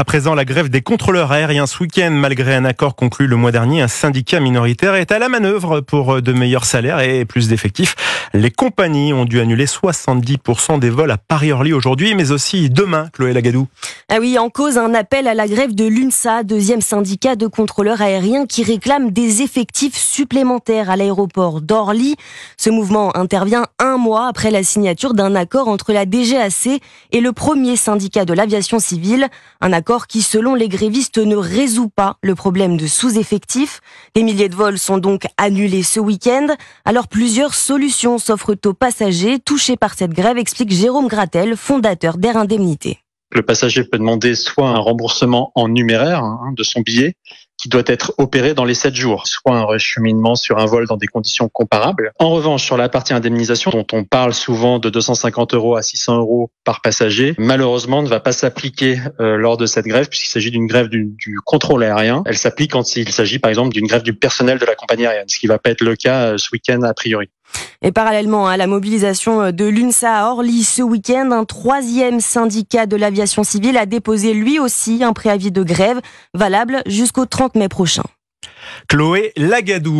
À présent, la grève des contrôleurs aériens ce week-end, malgré un accord conclu le mois dernier, un syndicat minoritaire est à la manœuvre pour euh, de meilleurs salaires et plus d'effectifs. Les compagnies ont dû annuler 70% des vols à Paris-Orly aujourd'hui, mais aussi demain, Chloé Lagadou. Ah oui, en cause un appel à la grève de l'UNSA, deuxième syndicat de contrôleurs aériens qui réclame des effectifs supplémentaires à l'aéroport d'Orly. Ce mouvement intervient un mois après la signature d'un accord entre la DGAC et le premier syndicat de l'aviation civile, un accord qui, selon les grévistes, ne résout pas le problème de sous-effectifs. Des milliers de vols sont donc annulés ce week-end. Alors plusieurs solutions s'offrent aux passagers touchés par cette grève, explique Jérôme Gratel, fondateur d'Air Indemnité. Le passager peut demander soit un remboursement en numéraire hein, de son billet, qui doit être opéré dans les 7 jours, soit un recheminement sur un vol dans des conditions comparables. En revanche, sur la partie indemnisation, dont on parle souvent de 250 euros à 600 euros par passager, malheureusement ne va pas s'appliquer euh, lors de cette grève puisqu'il s'agit d'une grève du, contrôle aérien. Elle s'applique quand il s'agit par exemple d'une grève du personnel de la compagnie aérienne, ce qui ne va pas être le cas euh, ce week-end a priori. Et parallèlement à hein, la mobilisation euh, de l'UNSA à Orly ce week-end, un troisième syndicat de l'aviation civile a déposé lui aussi un préavis de grève valable jusqu'au 30 mai prochain. Chloé Lagadou.